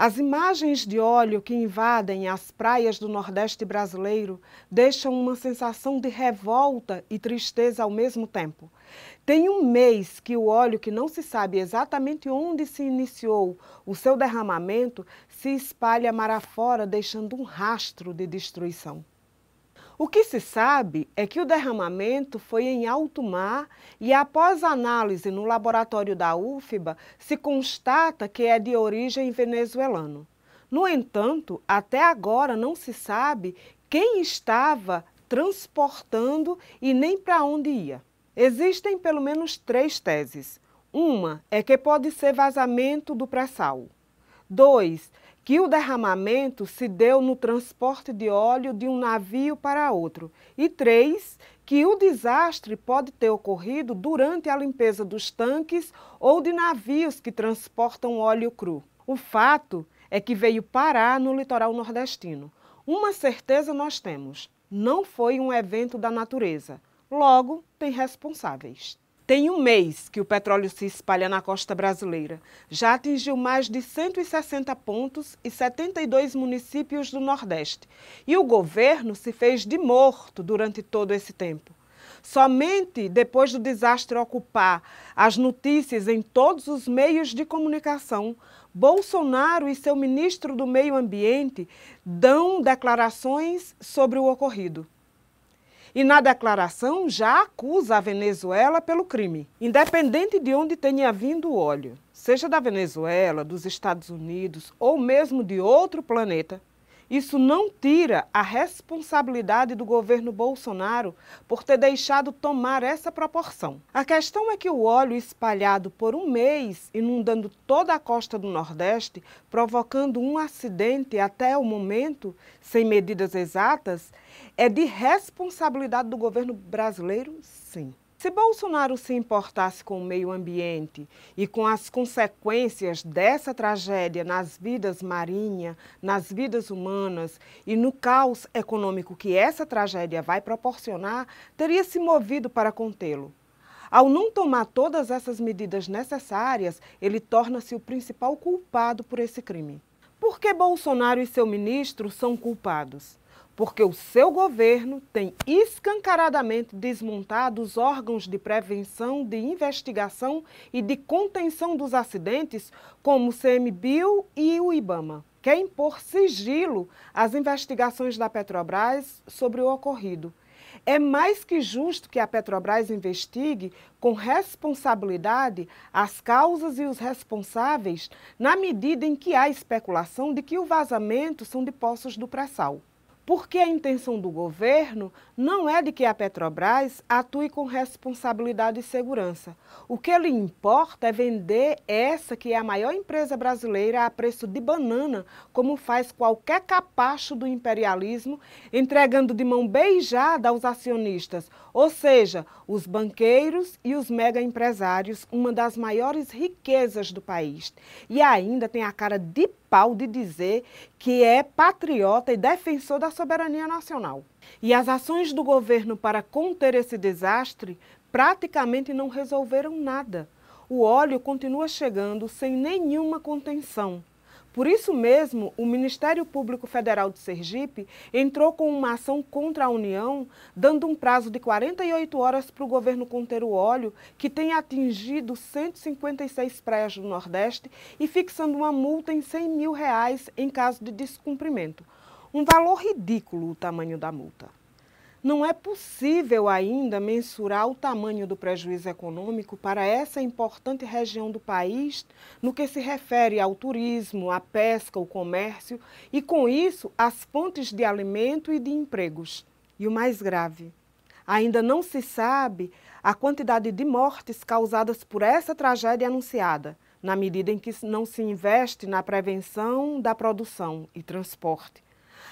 As imagens de óleo que invadem as praias do Nordeste brasileiro deixam uma sensação de revolta e tristeza ao mesmo tempo. Tem um mês que o óleo, que não se sabe exatamente onde se iniciou o seu derramamento, se espalha marafora, deixando um rastro de destruição. O que se sabe é que o derramamento foi em alto mar e, após análise no laboratório da UFBA, se constata que é de origem venezuelana. No entanto, até agora não se sabe quem estava transportando e nem para onde ia. Existem pelo menos três teses. Uma é que pode ser vazamento do pré-sal. Dois, que o derramamento se deu no transporte de óleo de um navio para outro. E três, que o desastre pode ter ocorrido durante a limpeza dos tanques ou de navios que transportam óleo cru. O fato é que veio parar no litoral nordestino. Uma certeza nós temos: não foi um evento da natureza. Logo, tem responsáveis. Tem um mês que o petróleo se espalha na costa brasileira. Já atingiu mais de 160 pontos e 72 municípios do Nordeste. E o governo se fez de morto durante todo esse tempo. Somente depois do desastre ocupar as notícias em todos os meios de comunicação, Bolsonaro e seu ministro do Meio Ambiente dão declarações sobre o ocorrido e, na declaração, já acusa a Venezuela pelo crime, independente de onde tenha vindo o óleo, seja da Venezuela, dos Estados Unidos ou mesmo de outro planeta. Isso não tira a responsabilidade do governo Bolsonaro por ter deixado tomar essa proporção. A questão é que o óleo espalhado por um mês, inundando toda a costa do Nordeste, provocando um acidente até o momento, sem medidas exatas, é de responsabilidade do governo brasileiro, sim. Se Bolsonaro se importasse com o meio ambiente e com as consequências dessa tragédia nas vidas marinhas, nas vidas humanas e no caos econômico que essa tragédia vai proporcionar, teria se movido para contê-lo. Ao não tomar todas essas medidas necessárias, ele torna-se o principal culpado por esse crime. Por que Bolsonaro e seu ministro são culpados? porque o seu governo tem escancaradamente desmontado os órgãos de prevenção, de investigação e de contenção dos acidentes, como o CMBio e o IBAMA. Quer é impor sigilo às investigações da Petrobras sobre o ocorrido. É mais que justo que a Petrobras investigue com responsabilidade as causas e os responsáveis, na medida em que há especulação de que o vazamento são de poços do pré-sal porque a intenção do governo não é de que a Petrobras atue com responsabilidade e segurança. O que lhe importa é vender essa que é a maior empresa brasileira a preço de banana, como faz qualquer capacho do imperialismo, entregando de mão beijada aos acionistas, ou seja, os banqueiros e os mega empresários, uma das maiores riquezas do país. E ainda tem a cara de principal de dizer que é patriota e defensor da soberania nacional. E as ações do governo para conter esse desastre praticamente não resolveram nada. O óleo continua chegando sem nenhuma contenção. Por isso mesmo, o Ministério Público Federal de Sergipe entrou com uma ação contra a União, dando um prazo de 48 horas para o governo conter o óleo, que tem atingido 156 praias do Nordeste, e fixando uma multa em 100 mil reais em caso de descumprimento. Um valor ridículo o tamanho da multa. Não é possível ainda mensurar o tamanho do prejuízo econômico para essa importante região do país no que se refere ao turismo, à pesca, ao comércio e, com isso, às fontes de alimento e de empregos. E o mais grave, ainda não se sabe a quantidade de mortes causadas por essa tragédia anunciada, na medida em que não se investe na prevenção da produção e transporte.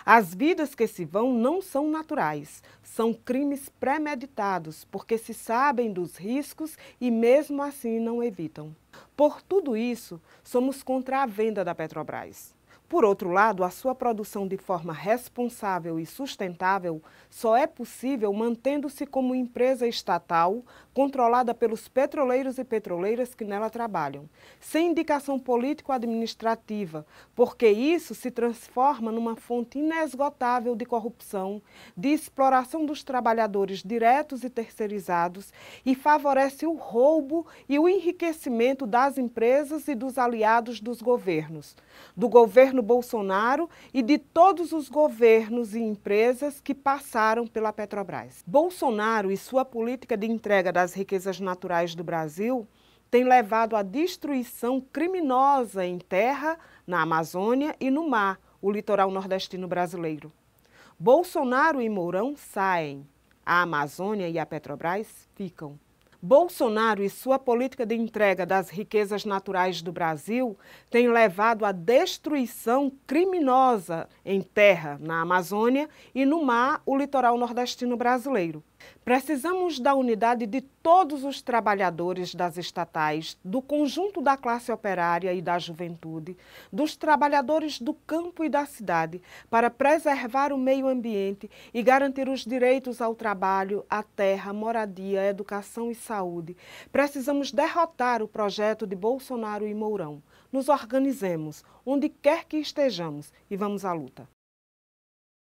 As vidas que se vão não são naturais, são crimes premeditados, porque se sabem dos riscos e mesmo assim não evitam. Por tudo isso, somos contra a venda da Petrobras. Por outro lado, a sua produção de forma responsável e sustentável só é possível mantendo-se como empresa estatal controlada pelos petroleiros e petroleiras que nela trabalham, sem indicação político-administrativa, porque isso se transforma numa fonte inesgotável de corrupção, de exploração dos trabalhadores diretos e terceirizados e favorece o roubo e o enriquecimento das empresas e dos aliados dos governos. Do governo governo Bolsonaro e de todos os governos e empresas que passaram pela Petrobras. Bolsonaro e sua política de entrega das riquezas naturais do Brasil tem levado à destruição criminosa em terra, na Amazônia e no mar, o litoral nordestino brasileiro. Bolsonaro e Mourão saem. A Amazônia e a Petrobras ficam. Bolsonaro e sua política de entrega das riquezas naturais do Brasil têm levado à destruição criminosa em terra, na Amazônia e no mar, o litoral nordestino brasileiro. Precisamos da unidade de todos os trabalhadores das estatais, do conjunto da classe operária e da juventude, dos trabalhadores do campo e da cidade, para preservar o meio ambiente e garantir os direitos ao trabalho, à terra, moradia, educação e saúde. Precisamos derrotar o projeto de Bolsonaro e Mourão. Nos organizemos, onde quer que estejamos, e vamos à luta.